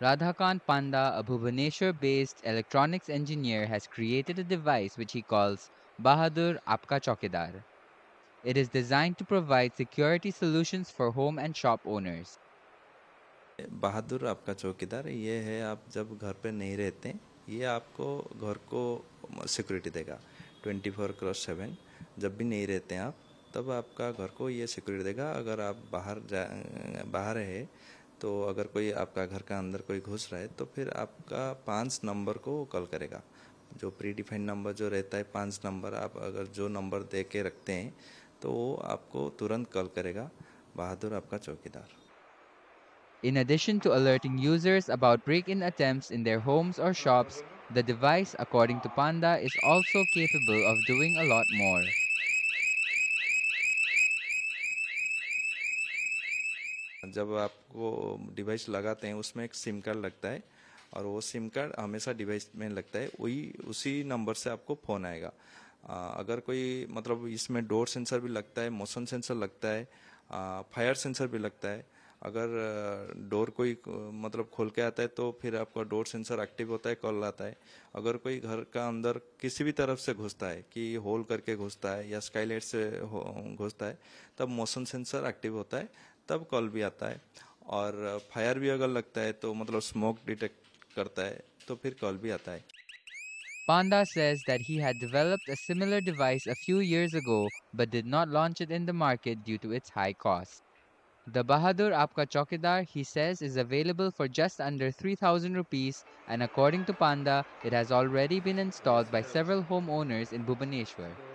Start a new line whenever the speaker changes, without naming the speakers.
Radhakant Panda, a Bhubaneswar-based electronics engineer, has created a device which he calls Bahadur Apka Chokidar. It is designed to provide security solutions for home and shop owners.
बहादुर आपका चौकीदार ये है आप जब घर पे नहीं रहते ये आपको घर को सिक्योरिटी देगा 24 फोर क्रॉस सेवन जब भी नहीं रहते आप तब आपका घर को ये सिक्योरिटी देगा अगर आप बाहर जा बाहर है तो अगर कोई आपका घर का अंदर कोई घुस रहा है तो फिर आपका पाँच नंबर को वो कॉल करेगा जो प्री डिफाइंड नंबर जो रहता है पाँच नंबर आप अगर जो नंबर दे के रखते हैं तो वो आपको तुरंत कॉल करेगा बहादुर आपका चौकीदार
In addition to alerting users about break-in attempts in their homes or shops, the device, according to Panda, is also capable of doing a lot more.
जब आपको डिवाइस लगाते हैं उसमें एक सिम कार्ड लगता है और वो सिम कार्ड हमेशा डिवाइस में लगता है वही उसी नंबर से आपको फ़ोन आएगा आ, अगर कोई मतलब इसमें डोर सेंसर भी लगता है मोशन सेंसर लगता है आ, फायर सेंसर भी लगता है अगर डोर कोई मतलब खोल के आता है तो फिर आपका डोर सेंसर एक्टिव होता है कॉल आता है अगर कोई घर का अंदर किसी भी तरफ से घुसता है कि होल करके घुसता है या स्काईलाइट से घुसता है तब मोशन सेंसर एक्टिव होता है तब कॉल भी आता है और फायर भी अगर लगता है तो मतलब स्मोक डिटेक्ट करता है तो फिर कॉल भी आता है
Panda says that he had developed a similar device a few years ago but did not launch it in the market due to its high cost. The Bahadur Apka Chokidar, he says, is available for just under 3,000 rupees and according to Panda, it has already been installed by several homeowners in Bhubaneswar.